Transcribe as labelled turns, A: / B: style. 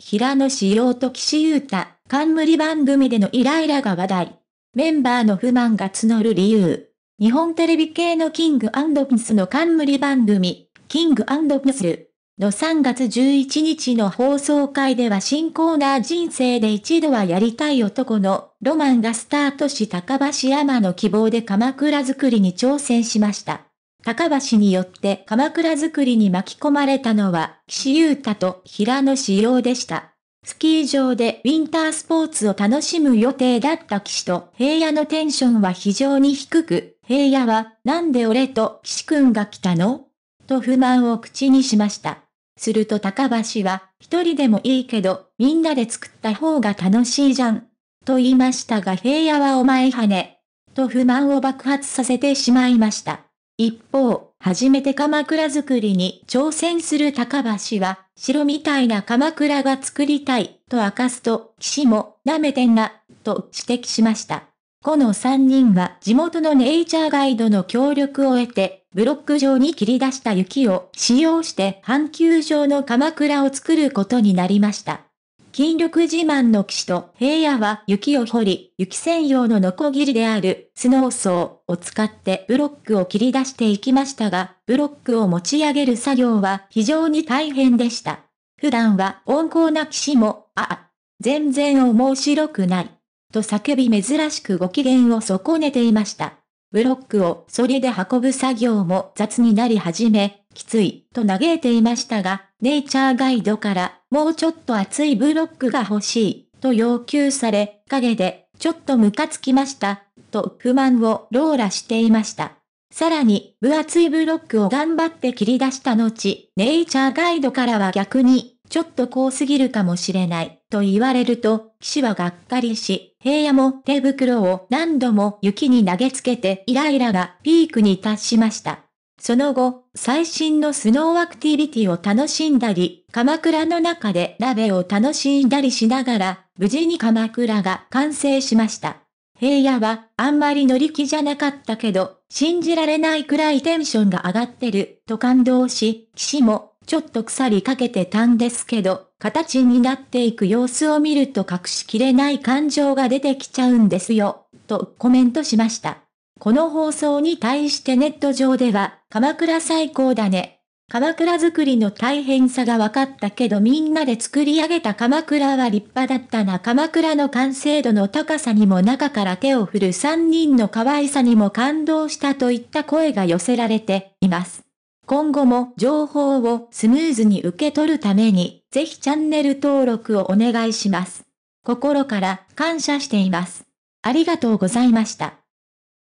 A: 平野紫耀と岸優太、冠番組でのイライラが話題。メンバーの不満が募る理由。日本テレビ系のキングピスの冠番組、キングピスルの3月11日の放送会では新コーナー人生で一度はやりたい男のロマンがスタートし高橋山の希望で鎌倉作りに挑戦しました。高橋によって鎌倉作りに巻き込まれたのは、岸優太と平野志陽でした。スキー場でウィンタースポーツを楽しむ予定だった騎士と平野のテンションは非常に低く、平野は、なんで俺と岸くんが来たのと不満を口にしました。すると高橋は、一人でもいいけど、みんなで作った方が楽しいじゃん。と言いましたが平野はお前跳ね。と不満を爆発させてしまいました。一方、初めて鎌倉作りに挑戦する高橋は、城みたいな鎌倉が作りたい、と明かすと、岸も、舐めてんな、と指摘しました。この3人は地元のネイチャーガイドの協力を得て、ブロック状に切り出した雪を使用して半球状の鎌倉を作ることになりました。筋力自慢の騎士と平野は雪を掘り、雪専用のノコギリであるスノーソーを使ってブロックを切り出していきましたが、ブロックを持ち上げる作業は非常に大変でした。普段は温厚な騎士も、ああ、全然面白くない。と叫び珍しくご機嫌を損ねていました。ブロックをそりで運ぶ作業も雑になり始め、きつい、と嘆いていましたが、ネイチャーガイドからもうちょっと熱いブロックが欲しい、と要求され、陰で、ちょっとムカつきました、と不満をローラしていました。さらに、分厚いブロックを頑張って切り出した後、ネイチャーガイドからは逆に、ちょっと怖すぎるかもしれない、と言われると、騎士はがっかりし、平野も手袋を何度も雪に投げつけてイライラがピークに達しました。その後、最新のスノーアクティビティを楽しんだり、鎌倉の中で鍋を楽しんだりしながら、無事に鎌倉が完成しました。平野は、あんまり乗り気じゃなかったけど、信じられないくらいテンションが上がってる、と感動し、岸も、ちょっと腐りかけてたんですけど、形になっていく様子を見ると隠しきれない感情が出てきちゃうんですよ、とコメントしました。この放送に対してネット上では、鎌倉最高だね。鎌倉作りの大変さが分かったけどみんなで作り上げた鎌倉は立派だったな鎌倉の完成度の高さにも中から手を振る三人の可愛さにも感動したといった声が寄せられています。今後も情報をスムーズに受け取るために、ぜひチャンネル登録をお願いします。心から感謝しています。ありがとうございました。